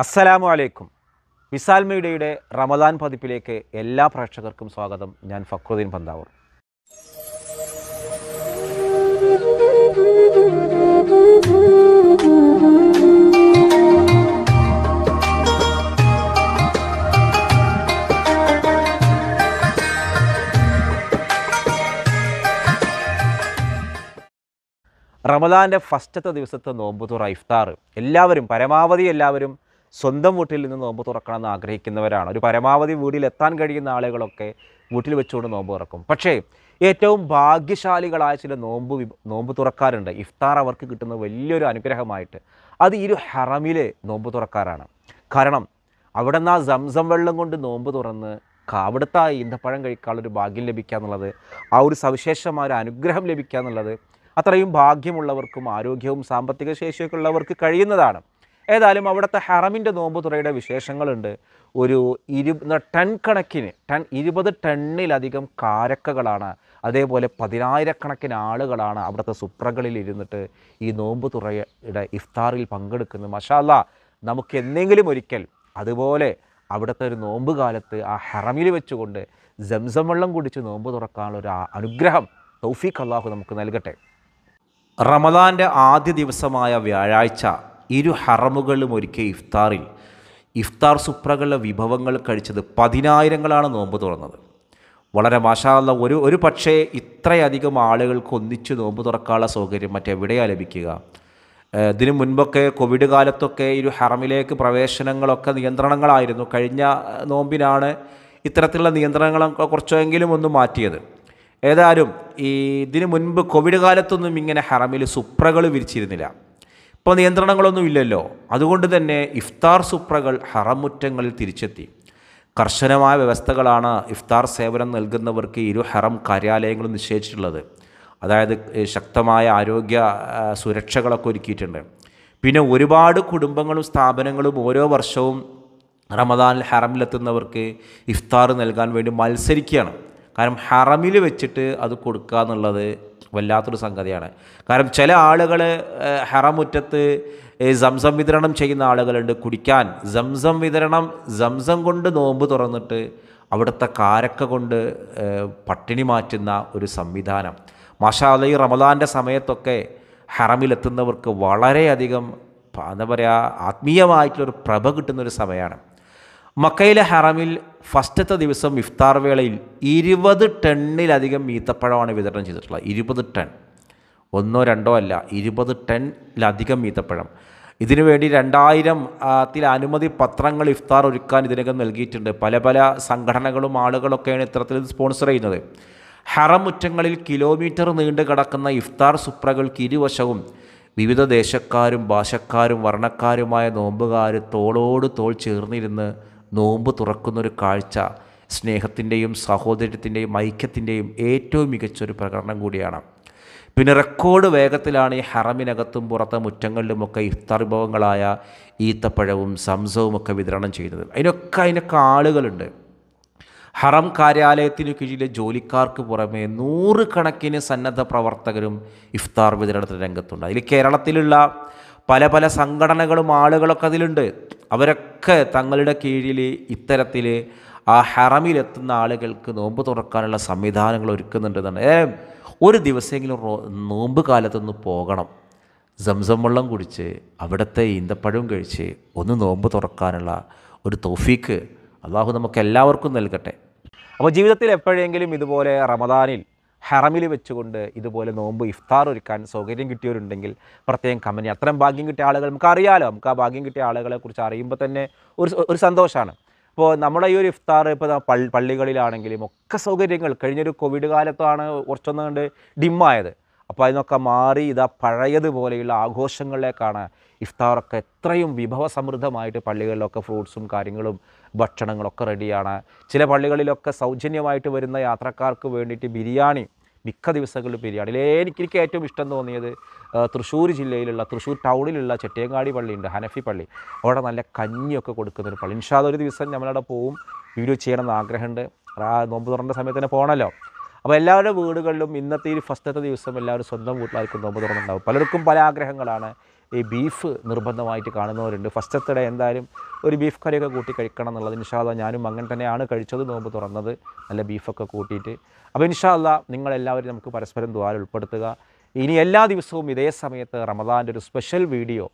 അസ്സലാമു അലൈക്കും വിസാൽ മീഡിയയുടെ റമദാൻ പതിപ്പിലേക്ക് എല്ലാ പ്രേക്ഷകർക്കും സ്വാഗതം ഞാൻ ഫക്രുദ്ദീൻ പന്താവൂർ റമദാൻ്റെ ഫസ്റ്റത്തെ ദിവസത്തെ നോമ്പുതുറ ഇഫ്താർ എല്ലാവരും പരമാവധി എല്ലാവരും സ്വന്തം വീട്ടിൽ നിന്ന് നോമ്പ് തുറക്കണം എന്ന് ആഗ്രഹിക്കുന്നവരാണ് ഒരു പരമാവധി വീടിൽ എത്താൻ കഴിയുന്ന ആളുകളൊക്കെ വീട്ടിൽ വെച്ചുകൊണ്ട് നോമ്പ് തുറക്കും പക്ഷേ ഏറ്റവും ഭാഗ്യശാലികളായ ചില നോമ്പ് നോമ്പ് തുറക്കാറുണ്ട് ഇഫ്താർ അവർക്ക് കിട്ടുന്ന വലിയൊരു അനുഗ്രഹമായിട്ട് അത് ഈ ഒരു ഹറമിലെ നോമ്പ് തുറക്കാറാണ് കാരണം അവിടെ നിന്ന് ആ സംസം വെള്ളം കൊണ്ട് നോമ്പ് തുറന്ന് അവിടുത്തെ ആ ഈന്തപ്പഴം കഴിക്കാനുള്ളൊരു ഭാഗ്യം ലഭിക്കുക എന്നുള്ളത് ആ ഒരു സവിശേഷമായ ഒരു അനുഗ്രഹം ലഭിക്കുക എന്നുള്ളത് അത്രയും ഭാഗ്യമുള്ളവർക്കും ആരോഗ്യവും സാമ്പത്തിക ശേഷിയൊക്കെ ഉള്ളവർക്ക് കഴിയുന്നതാണ് ഏതായാലും അവിടുത്തെ ഹറമിൻ്റെ നോമ്പ് തുറയുടെ വിശേഷങ്ങളുണ്ട് ഒരു ഇരു ടൺ കണക്കിന് ടൺ ഇരുപത് ടണ്ണിലധികം കാരക്കകളാണ് അതേപോലെ പതിനായിരക്കണക്കിന് ആളുകളാണ് അവിടുത്തെ സുപ്രകളിൽ ഇരുന്നിട്ട് ഈ നോമ്പ് തുറയുടെ ഇഫ്താറിൽ പങ്കെടുക്കുന്നത് മഷാല്ല നമുക്ക് എന്തെങ്കിലും ഒരിക്കൽ അതുപോലെ അവിടുത്തെ ഒരു നോമ്പ് കാലത്ത് ആ ഹറമിൽ വെച്ചുകൊണ്ട് ജംസം വെള്ളം കുടിച്ച് നോമ്പ് തുറക്കാനുള്ള ഒരു അനുഗ്രഹം തൗഫീഖ് അള്ളാഹു നമുക്ക് നൽകട്ടെ റമദാൻ്റെ ആദ്യ ദിവസമായ വ്യാഴാഴ്ച ഇരു ഹറമുകളിലും ഒരുക്കിയ ഇഫ്താറിൽ ഇഫ്താർ സുപ്രകളുടെ വിഭവങ്ങൾ കഴിച്ചത് പതിനായിരങ്ങളാണ് നോമ്പ് തുറന്നത് വളരെ മാഷാല്ല ഒരു ഒരു പക്ഷേ ഇത്രയധികം ആളുകൾക്ക് ഒന്നിച്ച് നോമ്പ് തുറക്കാനുള്ള സൗകര്യം മറ്റെവിടെയാണ് ലഭിക്കുക ഇതിനു മുൻപൊക്കെ കോവിഡ് കാലത്തൊക്കെ ഒരു ഹറമിലേക്ക് പ്രവേശനങ്ങളൊക്കെ നിയന്ത്രണങ്ങളായിരുന്നു കഴിഞ്ഞ നോമ്പിനാണ് ഇത്തരത്തിലുള്ള നിയന്ത്രണങ്ങൾ കുറച്ചെങ്കിലും ഒന്ന് മാറ്റിയത് ഏതായാലും ഈ ഇതിനു മുൻപ് കോവിഡ് കാലത്തൊന്നും ഇങ്ങനെ ഹറമിൽ സുപ്രകൾ വിരിച്ചിരുന്നില്ല ഇപ്പോൾ നിയന്ത്രണങ്ങളൊന്നും ഇല്ലല്ലോ അതുകൊണ്ട് തന്നെ ഇഫ്താർ സുപ്രകൾ ഹറമുറ്റങ്ങളിൽ തിരിച്ചെത്തി കർശനമായ വ്യവസ്ഥകളാണ് ഇഫ്താർ സേവനം നൽകുന്നവർക്ക് ഇരു ഹറം കാര്യാലയങ്ങളും നിശ്ചയിച്ചിട്ടുള്ളത് അതായത് ശക്തമായ ആരോഗ്യ സുരക്ഷകളൊക്കെ ഒരുക്കിയിട്ടുണ്ട് പിന്നെ ഒരുപാട് കുടുംബങ്ങളും സ്ഥാപനങ്ങളും ഓരോ വർഷവും റമദാനിൽ ഹറമിലെത്തുന്നവർക്ക് ഇഫ്താർ നൽകാൻ വേണ്ടി മത്സരിക്കുകയാണ് കാരണം ഹറമിൽ വെച്ചിട്ട് അത് കൊടുക്കുക എന്നുള്ളത് വല്ലാത്തൊരു സംഗതിയാണ് കാരണം ചില ആളുകൾ ഹറമുറ്റത്ത് സംസം വിതരണം ചെയ്യുന്ന ആളുകളുണ്ട് കുടിക്കാൻ സംസം വിതരണം സംസം കൊണ്ട് നോമ്പ് തുറന്നിട്ട് അവിടുത്തെ കാരക്ക കൊണ്ട് പട്ടിണി മാറ്റുന്ന ഒരു സംവിധാനം മാഷാല ഈ റമദാൻ്റെ സമയത്തൊക്കെ ഹറമിലെത്തുന്നവർക്ക് വളരെയധികം എന്താ പറയുക ആത്മീയമായിട്ടുള്ളൊരു പ്രഭ കിട്ടുന്നൊരു സമയമാണ് മക്കയിലെ ഹറമിൽ ഫസ്റ്റത്തെ ദിവസം ഇഫ്താർ വേളയിൽ ഇരുപത് ടണ്ണിലധികം ഈത്തപ്പഴമാണ് വിതരണം ചെയ്തിട്ടുള്ളത് ഇരുപത് ടൺ ഒന്നോ രണ്ടോ അല്ല ഇരുപത് ടണ്ണിലധികം ഈത്തപ്പഴം ഇതിനുവേണ്ടി രണ്ടായിരം ത്തിൽ അനുമതി പത്രങ്ങൾ ഇഫ്താർ ഒരുക്കാൻ ഇതിനകം നൽകിയിട്ടുണ്ട് പല പല സംഘടനകളും ആളുകളൊക്കെയാണ് ഇത്തരത്തിൽ സ്പോൺസർ ചെയ്യുന്നത് ഹറമുറ്റങ്ങളിൽ കിലോമീറ്റർ നീണ്ടു കിടക്കുന്ന ഇഫ്താർ സുപ്രകൾക്ക് ഇരുവശവും വിവിധ ദേശക്കാരും ഭാഷക്കാരും വർണ്ണക്കാരുമായ നോമ്പുകാർ തോളോട് തോൾ ചേർന്നിരുന്ന് നോമ്പ് തുറക്കുന്നൊരു കാഴ്ച സ്നേഹത്തിൻ്റെയും സഹോദര്യത്തിൻ്റെയും ഐക്യത്തിൻ്റെയും ഏറ്റവും മികച്ചൊരു പ്രകടനം കൂടിയാണ് പിന്നെ റെക്കോർഡ് വേഗത്തിലാണ് ഈ ഹറമിനകത്തും പുറത്തെ മുറ്റങ്ങളിലുമൊക്കെ ഇഫ്താർ ഈത്തപ്പഴവും ഈത്തപ്പഴവും സംസവുമൊക്കെ വിതരണം ചെയ്യുന്നത് അതിനൊക്കെ അതിനൊക്കെ ആളുകളുണ്ട് ഹറം കാര്യാലയത്തിനു കീഴിലെ ജോലിക്കാർക്ക് പുറമെ നൂറുകണക്കിന് സന്നദ്ധ പ്രവർത്തകരും ഇഫ്താർ വിതരണത്തിന് രംഗത്തുണ്ട് അതിൽ കേരളത്തിലുള്ള പല പല സംഘടനകളും ആളുകളൊക്കെ അതിലുണ്ട് അവരൊക്കെ തങ്ങളുടെ കീഴിൽ ഇത്തരത്തിൽ ആ ഹറമിലെത്തുന്ന ആളുകൾക്ക് നോമ്പ് തുറക്കാനുള്ള സംവിധാനങ്ങൾ ഒരുക്കുന്നുണ്ടെന്നാണ് ഏ ഒരു ദിവസമെങ്കിലും നോമ്പ് കാലത്തൊന്ന് പോകണം സംസം വെള്ളം കുടിച്ച് അവിടുത്തെ ഈന്തപ്പഴവും കഴിച്ച് ഒന്ന് നോമ്പ് തുറക്കാനുള്ള ഒരു തോഫീക്ക് അള്ളാഹു നമുക്ക് എല്ലാവർക്കും നൽകട്ടെ അപ്പോൾ ജീവിതത്തിൽ എപ്പോഴെങ്കിലും ഇതുപോലെ റമദാനിൽ ഹറമിൽ വെച്ചുകൊണ്ട് ഇതുപോലെ നോമ്പ് ഇഫ്താർ ഒരുക്കാൻ സൗകര്യം കിട്ടിയവരുണ്ടെങ്കിൽ പ്രത്യേകം കമ്പനി അത്രയും ഭാഗ്യം കിട്ടിയ ആളുകൾ നമുക്കറിയാലോ നമുക്ക് ആ ഭാഗ്യം കിട്ടിയ ആളുകളെക്കുറിച്ച് അറിയുമ്പോൾ തന്നെ ഒരു ഒരു സന്തോഷമാണ് ഇപ്പോൾ നമ്മുടെ ഈ ഒരു ഇഫ്താർ ഇപ്പോൾ പള്ളികളിലാണെങ്കിലും ഒക്കെ സൗകര്യങ്ങൾ കഴിഞ്ഞൊരു കോവിഡ് കാലത്താണ് കുറച്ചൊന്നുകൊണ്ട് ഡിമ്മായത് അപ്പോൾ അതിനൊക്കെ മാറി ഇതാ പഴയതുപോലെയുള്ള ആഘോഷങ്ങളിലേക്കാണ് ഇഫ്താറൊക്കെ എത്രയും വിഭവസമൃദ്ധമായിട്ട് പള്ളികളിലൊക്കെ ഫ്രൂട്ട്സും കാര്യങ്ങളും ഭക്ഷണങ്ങളൊക്കെ റെഡിയാണ് ചില പള്ളികളിലൊക്കെ സൗജന്യമായിട്ട് വരുന്ന യാത്രക്കാർക്ക് വേണ്ടിയിട്ട് ബിരിയാണി മിക്ക ദിവസങ്ങളിൽ ബിരിയാണി എനിക്ക് എനിക്ക് ഏറ്റവും ഇഷ്ടം തോന്നിയത് തൃശ്ശൂർ ജില്ലയിലുള്ള തൃശ്ശൂർ ടൗണിലുള്ള ചെട്ടിയങ്ങാടി പള്ളിയുണ്ട് ഹനഫി പള്ളി അവിടെ നല്ല കഞ്ഞിയൊക്കെ കൊടുക്കുന്നൊരു പള്ളി ഇൻഷാദ് ഒരു ദിവസം നമ്മളവിടെ പോവും വീഡിയോ ചെയ്യണമെന്ന് ആഗ്രഹമുണ്ട് നോമ്പ് തുറന്ന സമയത്ത് തന്നെ പോകണമല്ലോ അപ്പോൾ എല്ലാവരുടെ വീടുകളിലും ഇന്നത്തെ ഈ ഫസ്റ്റത്തെ ദിവസം എല്ലാവരും സ്വന്തം വീട്ടിലായിരിക്കും നോമ്പ് തുറന്നുണ്ടാവും പലർക്കും പല ആഗ്രഹങ്ങളാണ് ഈ ബീഫ് നിർബന്ധമായിട്ട് കാണുന്നവരുണ്ട് ഫസ്റ്റത്തിടെ എന്തായാലും ഒരു ബീഫ് കറിയൊക്കെ കൂട്ടി കഴിക്കണം എന്നുള്ളത് ഇൻഷാല്ല ഞാനും അങ്ങനെ തന്നെയാണ് കഴിച്ചത് നോമ്പ് തുറന്നത് നല്ല ബീഫൊക്കെ കൂട്ടിയിട്ട് അപ്പോൾ ഇൻഷാല്ല നിങ്ങളെല്ലാവരും നമുക്ക് പരസ്പരം ദ്വാര ഉൾപ്പെടുത്തുക ഇനി എല്ലാ ദിവസവും ഇതേ സമയത്ത് റമദാൻ്റെ ഒരു സ്പെഷ്യൽ വീഡിയോ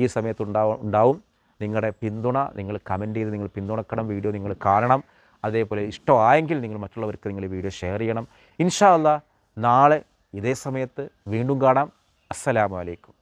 ഈ സമയത്ത് ഉണ്ടാവും നിങ്ങളുടെ പിന്തുണ നിങ്ങൾ കമൻറ്റ് ചെയ്ത് നിങ്ങൾ പിന്തുണക്കണം വീഡിയോ നിങ്ങൾ കാണണം അതേപോലെ ഇഷ്ടമായെങ്കിൽ നിങ്ങൾ മറ്റുള്ളവർക്ക് നിങ്ങൾ ഈ വീഡിയോ ഷെയർ ചെയ്യണം ഇൻഷാ നാളെ ഇതേ സമയത്ത് വീണ്ടും കാണാം അസ്സലാമലൈക്കും